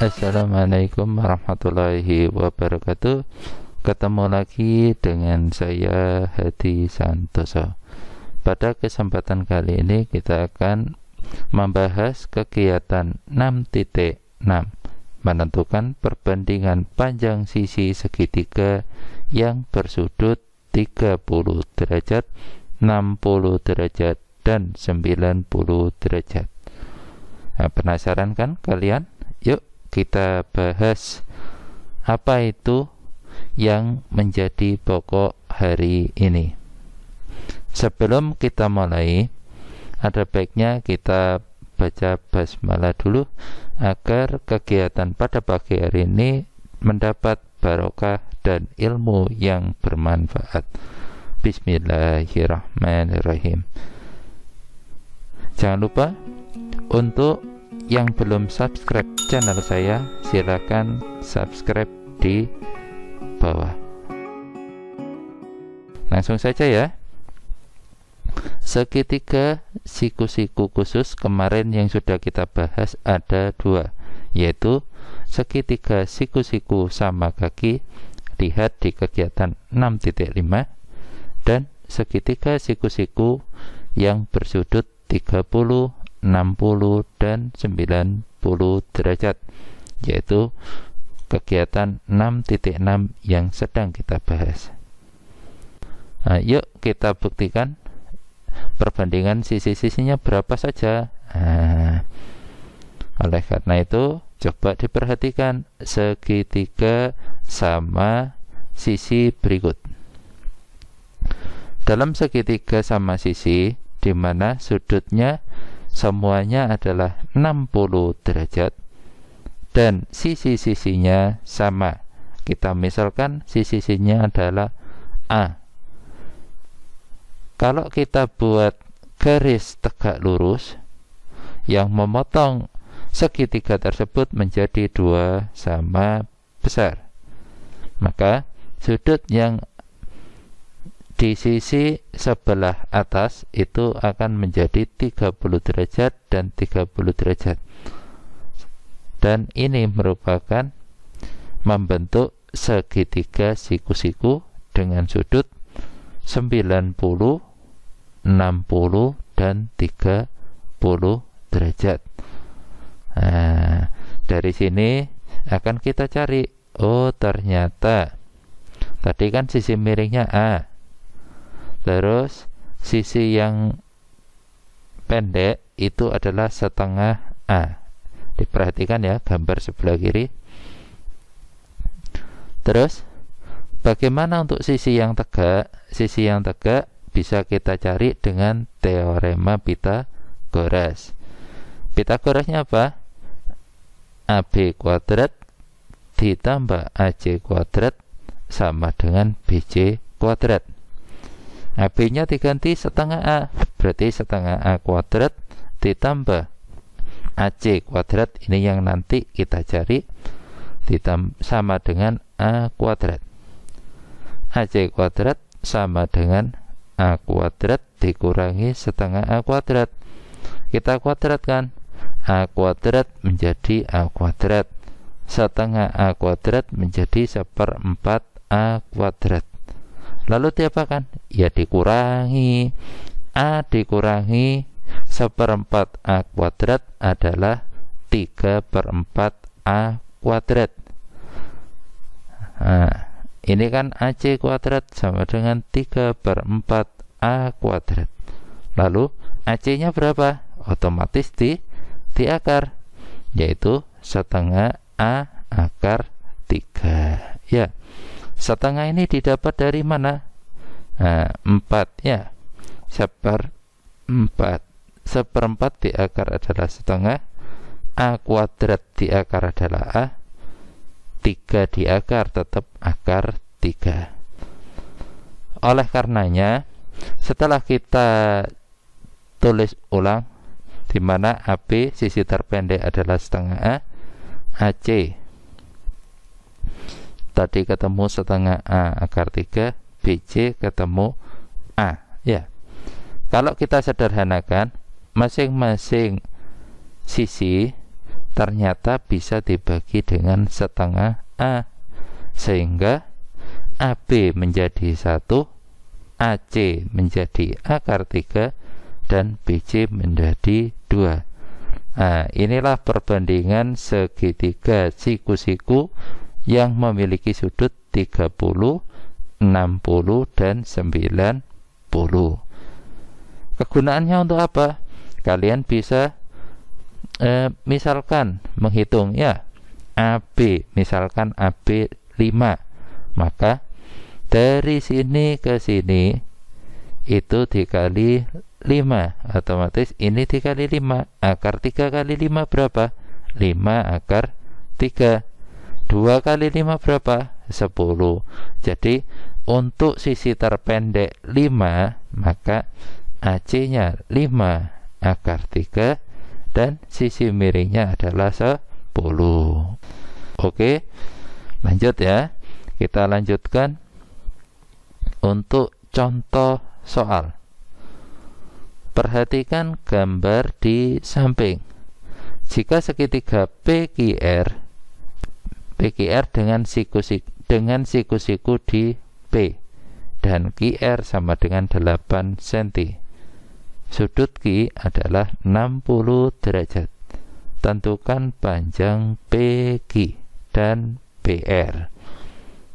Assalamualaikum warahmatullahi wabarakatuh Ketemu lagi dengan saya Hadi Santoso Pada kesempatan kali ini kita akan membahas kegiatan 6.6 Menentukan perbandingan panjang sisi segitiga yang bersudut 30 derajat, 60 derajat, dan 90 derajat nah, Penasaran kan kalian? Yuk kita bahas apa itu yang menjadi pokok hari ini. Sebelum kita mulai, ada baiknya kita baca basmalah dulu agar kegiatan pada pagi hari ini mendapat barokah dan ilmu yang bermanfaat. Bismillahirrahmanirrahim. Jangan lupa untuk yang belum subscribe channel saya silakan subscribe di bawah langsung saja ya segitiga siku-siku khusus kemarin yang sudah kita bahas ada dua yaitu segitiga siku-siku sama kaki lihat di kegiatan 6.5 dan segitiga siku-siku yang bersudut 30 60 dan 90 derajat yaitu kegiatan 6.6 yang sedang kita bahas nah, yuk kita buktikan perbandingan sisi-sisinya berapa saja nah, oleh karena itu coba diperhatikan segitiga sama sisi berikut dalam segitiga sama sisi di mana sudutnya semuanya adalah 60 derajat dan sisi-sisinya sama. Kita misalkan sisi-sisinya adalah A. Kalau kita buat garis tegak lurus yang memotong segitiga tersebut menjadi dua sama besar, maka sudut yang di sisi sebelah atas itu akan menjadi 30 derajat dan 30 derajat dan ini merupakan membentuk segitiga siku-siku dengan sudut 90, 60, dan 30 derajat nah, dari sini akan kita cari oh ternyata tadi kan sisi miringnya A terus sisi yang pendek itu adalah setengah A diperhatikan ya gambar sebelah kiri terus bagaimana untuk sisi yang tegak sisi yang tegak bisa kita cari dengan teorema Pitagoras Pitagorasnya apa? AB kuadrat ditambah AC kuadrat sama dengan BC kuadrat ab nya diganti setengah A. Berarti setengah A kuadrat ditambah AC kuadrat ini yang nanti kita cari ditambah, sama dengan A kuadrat. AC kuadrat sama dengan A kuadrat dikurangi setengah A kuadrat. Kita kuadratkan. A kuadrat menjadi A kuadrat. Setengah A kuadrat menjadi seperempat A kuadrat. Lalu diapakan? Ya dikurangi. A dikurangi 1 per 4 A kuadrat adalah 3 per 4 A kuadrat. Nah, ini kan AC kuadrat sama dengan 3 per 4 A kuadrat. Lalu AC-nya berapa? Otomatis di di akar yaitu setengah A akar 3. Ya, setengah ini didapat dari mana? Nah, 4 ya. Seper 4. Seperempat di akar adalah setengah. A kuadrat di akar adalah A. 3 di akar tetap akar 3. Oleh karenanya, setelah kita tulis ulang, di mana AB sisi terpendek adalah setengah A, AC tadi ketemu setengah A akar 3 BC ketemu A ya kalau kita sederhanakan masing-masing sisi ternyata bisa dibagi dengan setengah A sehingga AB menjadi satu, AC menjadi akar 3 dan BC menjadi 2 Nah, inilah perbandingan segitiga siku-siku yang memiliki sudut 30, 60, dan 90. Kegunaannya untuk apa? Kalian bisa eh, misalkan menghitung ya AB, misalkan AB 5. Maka dari sini ke sini itu dikali 5 otomatis ini dikali 5 akar 3 kali 5 berapa 5 akar 3 2 kali 5 berapa? 10 jadi untuk sisi terpendek 5 maka AC nya 5 akar 3 dan sisi miringnya adalah 10 oke lanjut ya kita lanjutkan untuk contoh soal perhatikan gambar di samping jika segitiga PQR PQR dengan siku-siku dengan siku-siku di P dan QR sama dengan 8 cm. Sudut Q adalah 60 derajat. Tentukan panjang PQ dan PR.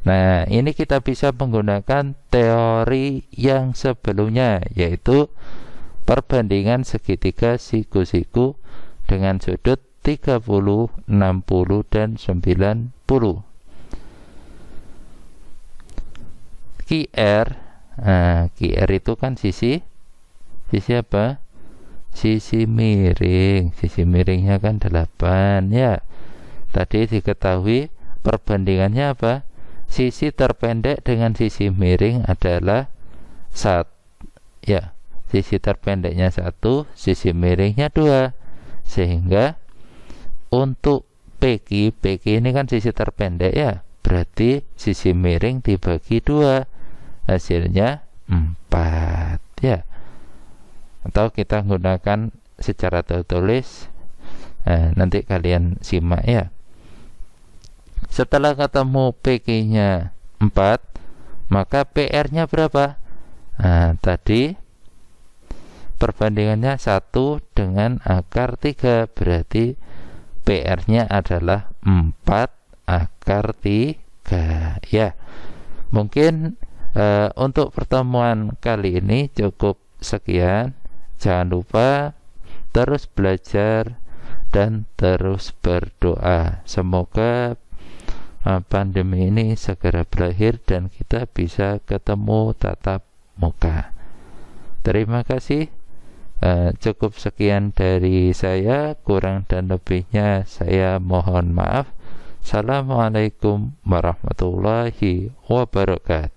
Nah, ini kita bisa menggunakan teori yang sebelumnya, yaitu perbandingan segitiga siku-siku dengan sudut 30, 60, dan 90 10. QR nah, QR itu kan sisi sisi apa? sisi miring sisi miringnya kan 8 ya tadi diketahui perbandingannya apa? sisi terpendek dengan sisi miring adalah satu. ya sisi terpendeknya satu sisi miringnya dua sehingga untuk PQ, PQ ini kan sisi terpendek ya, berarti sisi miring dibagi dua, hasilnya 4 ya. Atau kita gunakan secara tertulis, nah, nanti kalian simak ya. Setelah ketemu PQ-nya 4, maka PR-nya berapa? Nah, tadi perbandingannya 1 dengan akar 3 berarti PR-nya adalah 4 akar 3 ya mungkin e, untuk pertemuan kali ini cukup sekian jangan lupa terus belajar dan terus berdoa semoga eh, pandemi ini segera berakhir dan kita bisa ketemu tatap muka. Terima kasih. Eh, cukup sekian dari saya, kurang dan lebihnya saya mohon maaf. Assalamualaikum warahmatullahi wabarakatuh.